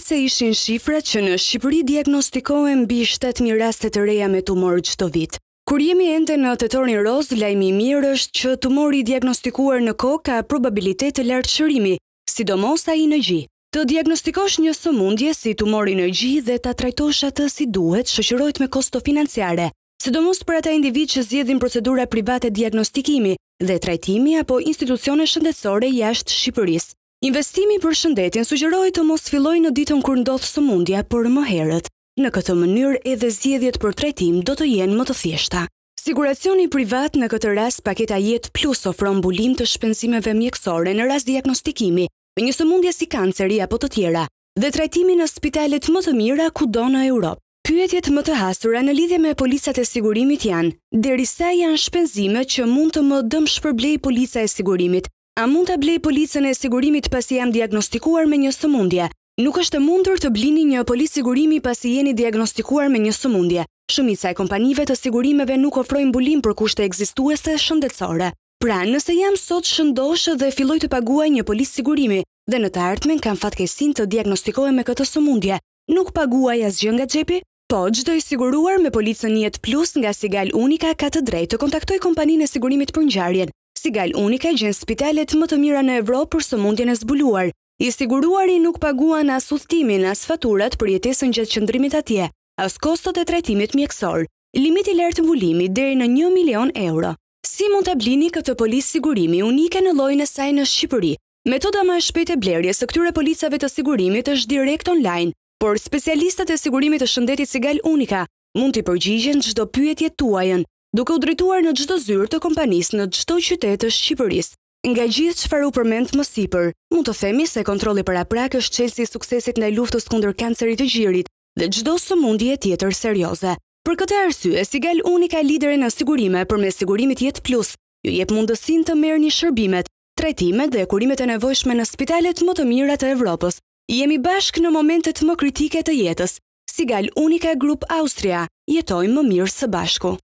se ishin shifra që në Shqipëri diagnostikohen bi 7.000 rastet e reja me tumor gjithë të vit. Kur jemi ende në të torni roz, lajmi mirë është që tumori diagnostikuar në ko ka probabilitet të lartë shërimi, sidomos a i në gjithë. Të diagnostikosh një sëmundje si tumori në gjithë dhe të trajtosh atë si duhet shëqërojt me kosto financiare, sidomos për ata individ që zjedhin procedura private diagnostikimi dhe trajtimi apo institucione shëndetsore jashtë Shqipërisë. Investimi për shëndetin sugjerojë të mos filloj në ditën kur ndodhë së mundja për më herët. Në këtë mënyr edhe zjedhjet për tretim do të jenë më të thjeshta. Siguracioni privat në këtë rast paketa jet plus ofron bulim të shpenzimeve mjekësore në rast diagnostikimi, me një së mundja si kanceri apo të tjera, dhe tretimi në spitalet më të mira ku do në Europë. Pyetjet më të hasura në lidhje me policat e sigurimit janë, derisa janë shpenzime që mund të më dëmë shpërblej polica e sigurimit, A mund të blej policën e sigurimit pasi jam diagnostikuar me një sëmundje? Nuk është mundur të blini një polis sigurimi pasi jeni diagnostikuar me një sëmundje. Shumica e kompanive të sigurimeve nuk ofrojnë bulim për kushte egzistuese shëndetsore. Pra, nëse jam sot shëndoshë dhe filloj të paguaj një polis sigurimi, dhe në të artmen kam fatkesin të diagnostikohem me këtë sëmundje, nuk paguaj asgjën nga gjepi? Po, gjdo i siguruar me policën jet plus nga sigal unika ka të drejtë të kontaktoj kompaninë e sigurimit për njarjen, Sigal Unika gjenë spitalet më të mira në Evropë për së mundjen e zbuluar. I siguruari nuk paguan as uthtimin, as faturat për jetesën gjithë qëndrimit atje, as kostot e tretimit mjekësor. Limiti lertë mbulimi deri në 1 milion euro. Si mund të blini këtë polis sigurimi unike në lojnë e saj në Shqipëri? Metoda më e shpejt e blerje së këtyre policave të sigurimit është direkt online, por specialistat e sigurimit të shëndetit Sigal Unika mund të përgjigjen gjdo pyetje tuajën duke u drejtuar në gjithë zyrë të kompanisë në gjithë qytetë të Shqipërisë. Nga gjithë që faru përmend më sipër, mund të themi se kontroli për aprak është qelsi suksesit në luftës kundër kancerit të gjirit dhe gjithë së e tjetër serioze. Për këtë arsye, Sigal Unika lidere në sigurime për me sigurimit jetë plus, ju jep mundësin të merë një shërbimet, trajtimet dhe kurimet e nevojshme në spitalet më të mirat e Evropës. Jemi bashk në momentet më kritike të jetës. Sigal Group Austria, jetojmë më mirë së bashku.